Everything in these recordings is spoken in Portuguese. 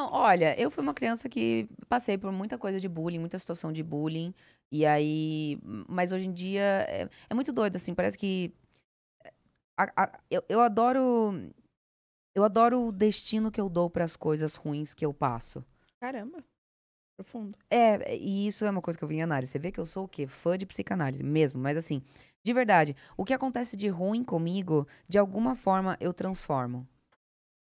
Não, olha, eu fui uma criança que passei por muita coisa de bullying, muita situação de bullying. E aí. Mas hoje em dia é, é muito doido, assim. Parece que. A, a, eu, eu adoro. Eu adoro o destino que eu dou para as coisas ruins que eu passo. Caramba. Profundo. É, e isso é uma coisa que eu vim em análise. Você vê que eu sou o quê? Fã de psicanálise mesmo. Mas assim, de verdade, o que acontece de ruim comigo, de alguma forma eu transformo.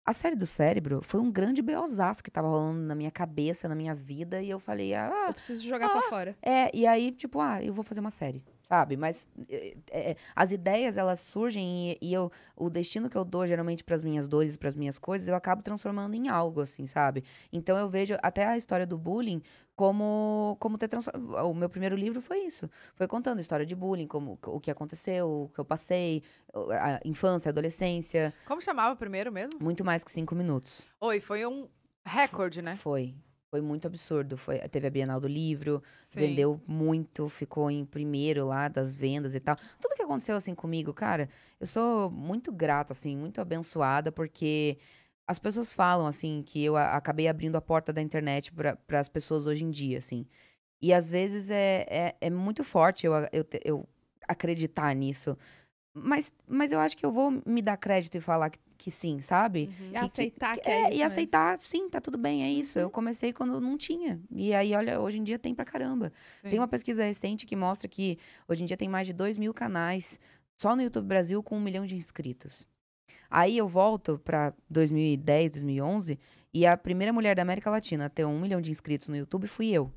A série do cérebro foi um grande beozaço que tava rolando na minha cabeça, na minha vida, e eu falei, ah. Eu preciso jogar ah, pra fora. É, e aí, tipo, ah, eu vou fazer uma série sabe? Mas é, as ideias elas surgem e, e, eu o destino que eu dou geralmente para as minhas dores, para as minhas coisas, eu acabo transformando em algo assim, sabe? Então eu vejo até a história do bullying como como ter transformado. O meu primeiro livro foi isso, foi contando a história de bullying, como o que aconteceu, o que eu passei, a infância, a adolescência. Como chamava primeiro mesmo? Muito mais que cinco minutos. Oi, foi um recorde, né? Foi foi muito absurdo. Foi, teve a Bienal do Livro, Sim. vendeu muito, ficou em primeiro lá das vendas e tal. Tudo que aconteceu assim comigo, cara, eu sou muito grata, assim, muito abençoada, porque as pessoas falam, assim, que eu acabei abrindo a porta da internet para as pessoas hoje em dia, assim. E às vezes é, é, é muito forte eu, eu, eu acreditar nisso. Mas, mas eu acho que eu vou me dar crédito e falar que que sim, sabe? Uhum. Que, aceitar que, que é, é E aceitar, sim, tá tudo bem, é isso. Uhum. Eu comecei quando não tinha. E aí, olha, hoje em dia tem pra caramba. Sim. Tem uma pesquisa recente que mostra que hoje em dia tem mais de 2 mil canais só no YouTube Brasil com um milhão de inscritos. Aí eu volto pra 2010, 2011, e a primeira mulher da América Latina a ter um milhão de inscritos no YouTube fui eu.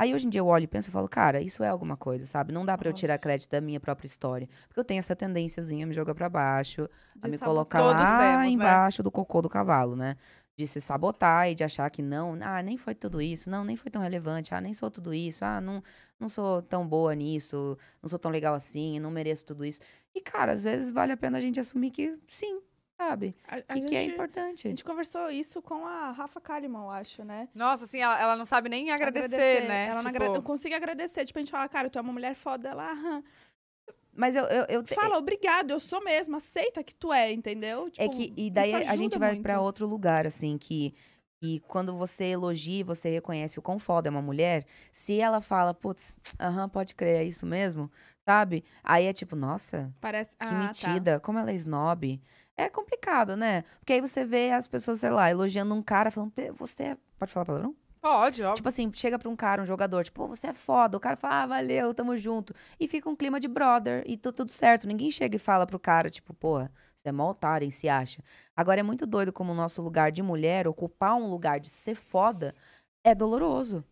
Aí hoje em dia eu olho e penso e falo, cara, isso é alguma coisa, sabe? Não dá para eu tirar crédito da minha própria história. Porque eu tenho essa tendênciazinha a me jogar para baixo, de a me colocar lá temos, né? embaixo né? do cocô do cavalo, né? De se sabotar e de achar que não, ah, nem foi tudo isso, não, nem foi tão relevante, ah, nem sou tudo isso, ah, não, não sou tão boa nisso, não sou tão legal assim, não mereço tudo isso. E, cara, às vezes vale a pena a gente assumir que sim, sabe? o que, que é importante. A gente conversou isso com a Rafa Kalimann, eu acho, né? Nossa, assim, ela, ela não sabe nem agradecer, agradecer. né? Ela tipo... não, agrade... agradecer. Tipo, a gente fala, cara, tu é uma mulher foda, ela... mas eu, eu, eu te... Fala, é obrigado, eu sou mesmo, aceita que tu é, entendeu? É tipo, é que, e daí a gente vai para outro lugar, assim, que e quando você elogia, você reconhece o quão foda é uma mulher. Se ela fala, putz, aham, pode crer, é isso mesmo. Sabe? Aí é tipo, nossa, Parece... que ah, tá. metida, tá. como ela é snob. É complicado, né? Porque aí você vê as pessoas, sei lá, elogiando um cara, falando, você é... Pode falar palavrão? Pode, óbvio. Tipo assim, chega pra um cara, um jogador, tipo, você é foda. O cara fala, ah, valeu, tamo junto. E fica um clima de brother e tá tudo certo. Ninguém chega e fala pro cara, tipo, porra, você é mó otário hein, se acha. Agora é muito doido como o nosso lugar de mulher, ocupar um lugar de ser foda, é doloroso,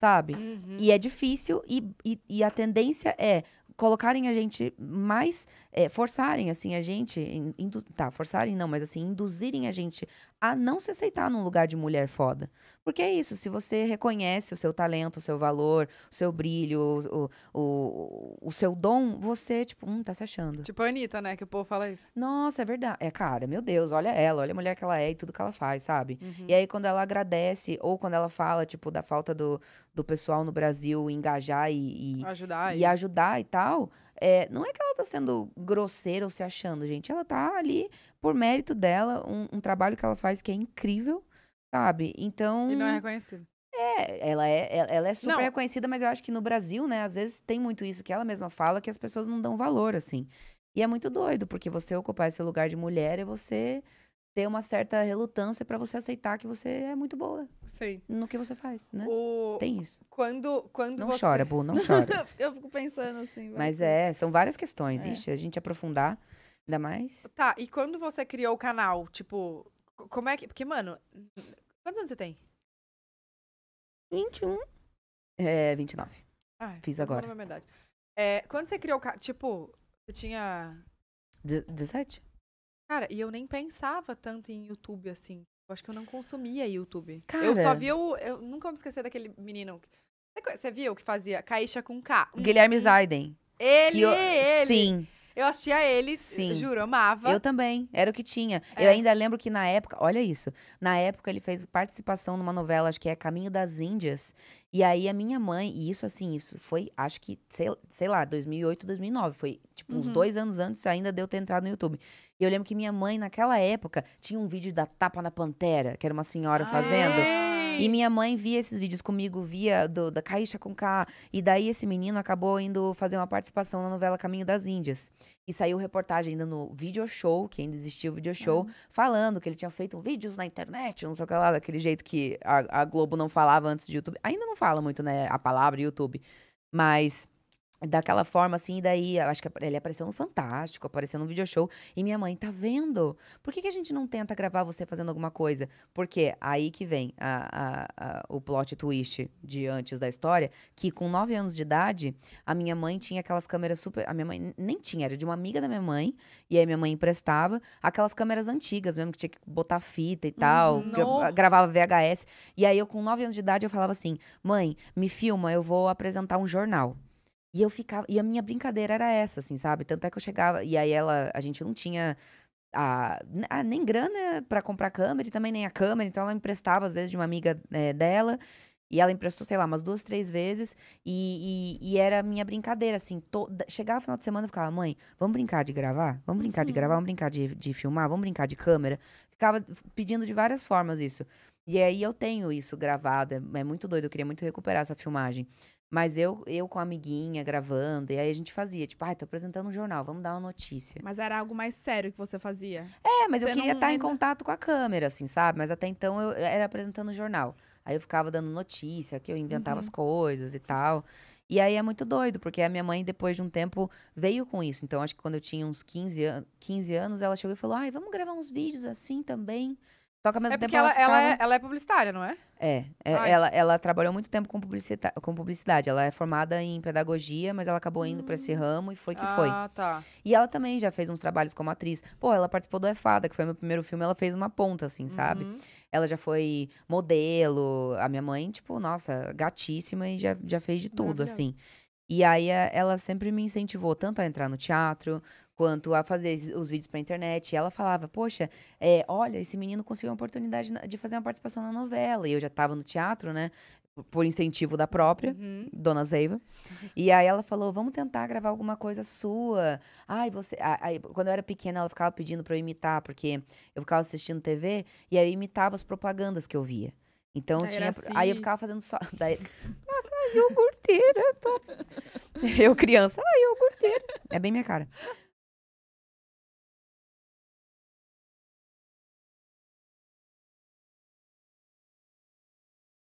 sabe? Uhum. E é difícil e, e, e a tendência é colocarem a gente mais, é, forçarem assim a gente, in, tá, forçarem não, mas assim, induzirem a gente a não se aceitar num lugar de mulher foda. Porque é isso, se você reconhece o seu talento, o seu valor, o seu brilho, o, o, o, o seu dom, você, tipo, hum, tá se achando. Tipo a Anitta, né, que o povo fala isso. Nossa, é verdade. É, cara, meu Deus, olha ela, olha a mulher que ela é e tudo que ela faz, sabe? Uhum. E aí quando ela agradece, ou quando ela fala, tipo, da falta do, do pessoal no Brasil engajar e, e ajudar e, e ajudar e tal, é, não é que ela tá sendo grosseira ou se achando, gente. Ela tá ali por mérito dela, um, um trabalho que ela faz que é incrível, sabe? Então. E não é reconhecido. É, ela é, ela é super não. reconhecida, mas eu acho que no Brasil, né, às vezes tem muito isso que ela mesma fala, que as pessoas não dão valor, assim. E é muito doido, porque você ocupar esse lugar de mulher é você ter uma certa relutância para você aceitar que você é muito boa Sim. no que você faz, né? O... Tem isso. Quando, quando não você... chora, Bu, não chora. eu fico pensando assim. Mas é, são várias questões. É. Ixi, a gente aprofundar ainda mais. Tá, e quando você criou o canal, tipo, como é que... Porque, mano, quantos anos você tem? 21. É, 29. Ah, Fiz agora. É, quando você criou o canal, tipo, você tinha... 17? Cara, e eu nem pensava tanto em YouTube assim. Eu acho que eu não consumia YouTube. Cara... Eu só via o. Eu nunca vou me esquecer daquele menino. Você viu o que fazia? Caixa com K. Hum, Guilherme hum. Zaiden. Ele, eu... ele. Sim. Eu assistia eles, Sim. juro, amava. Eu também, era o que tinha. É. Eu ainda lembro que na época, olha isso, na época ele fez participação numa novela, acho que é Caminho das Índias. E aí a minha mãe, e isso assim, isso foi, acho que, sei, sei lá, 2008, 2009, foi Tipo, uhum. uns dois anos antes ainda de eu ter entrado no YouTube. E eu lembro que minha mãe, naquela época, tinha um vídeo da Tapa na Pantera, que era uma senhora fazendo. E minha mãe via esses vídeos comigo, via do, da Caixa com K. E daí esse menino acabou indo fazer uma participação na novela Caminho das Índias. E saiu reportagem ainda no video show, que ainda existia o video show, uhum. falando que ele tinha feito vídeos na internet, não sei o que lá, daquele jeito que a, a Globo não falava antes de YouTube. Ainda não fala muito, né, a palavra YouTube. Mas daquela forma assim, daí acho que ele apareceu no Fantástico, apareceu no video show e minha mãe tá vendo. Por que, que a gente não tenta gravar você fazendo alguma coisa? Porque aí que vem a, a, a, o plot twist de antes da história, que com nove anos de idade, a minha mãe tinha aquelas câmeras super, a minha mãe nem tinha, era de uma amiga da minha mãe, e aí minha mãe emprestava aquelas câmeras antigas, mesmo que tinha que botar fita e tal, uhum. gravava VHS. E aí eu com nove anos de idade eu falava assim: "Mãe, me filma, eu vou apresentar um jornal". E eu ficava. E a minha brincadeira era essa, assim, sabe? Tanto é que eu chegava. E aí ela. A gente não tinha. A, a nem grana para comprar câmera e também nem a câmera, então ela emprestava às vezes de uma amiga é, dela. E ela emprestou, sei lá, umas duas, três vezes. E, e, e era a minha brincadeira, assim. Toda... Chegava no final de semana, eu ficava, mãe, vamos brincar de gravar? Vamos brincar de gravar? Vamos brincar de, de filmar? Vamos brincar de câmera? Ficava pedindo de várias formas isso. E aí eu tenho isso gravado. É, é muito doido, eu queria muito recuperar essa filmagem. Mas eu, eu com a amiguinha gravando, e aí a gente fazia, tipo, ai, ah, tô apresentando um jornal, vamos dar uma notícia. Mas era algo mais sério que você fazia? É, mas você eu queria estar lembra? em contato com a câmera, assim, sabe? Mas até então eu era apresentando um jornal. Aí eu ficava dando notícia, que eu inventava uhum. as coisas e tal. E aí é muito doido, porque a minha mãe, depois de um tempo, veio com isso. Então, acho que quando eu tinha uns 15, an 15 anos, ela chegou e falou: ai, vamos gravar uns vídeos assim também. Só que ao mesmo é tempo ela, ela, ficava... ela, é, ela, é, publicitária, não é? É. é ela, ela trabalhou muito tempo com, publicita... com publicidade. Ela é formada em pedagogia, mas ela acabou indo hum. para esse ramo e foi que ah, foi. Ah, tá. E ela também já fez uns trabalhos como atriz. Pô, ela participou do É Fada, que foi meu primeiro filme. Ela fez uma ponta, assim, sabe? Uhum. Ela já foi modelo. A minha mãe, tipo, nossa, gatíssima e já, já fez de tudo, assim. E aí eh, ela sempre me incentivou tanto a entrar no teatro quanto a fazer os vídeos para internet. E ela falava: Poxa, é, olha, esse menino conseguiu uma oportunidade de fazer uma participação na novela. E eu já estava no teatro, né? Por incentivo da própria, uhum. Dona Zeiva. E aí ela falou: Vamos tentar gravar alguma coisa sua. Ai, você. Aí, quando eu era pequena, ela ficava pedindo para eu imitar, porque eu ficava assistindo TV e aí eu imitava as propagandas que eu via. Então eu tinha. Assim. Aí eu assim. ficava fazendo só. Daí, ai iogurteira. Tô... Eu criança, ah, iogurteira. É bem minha cara.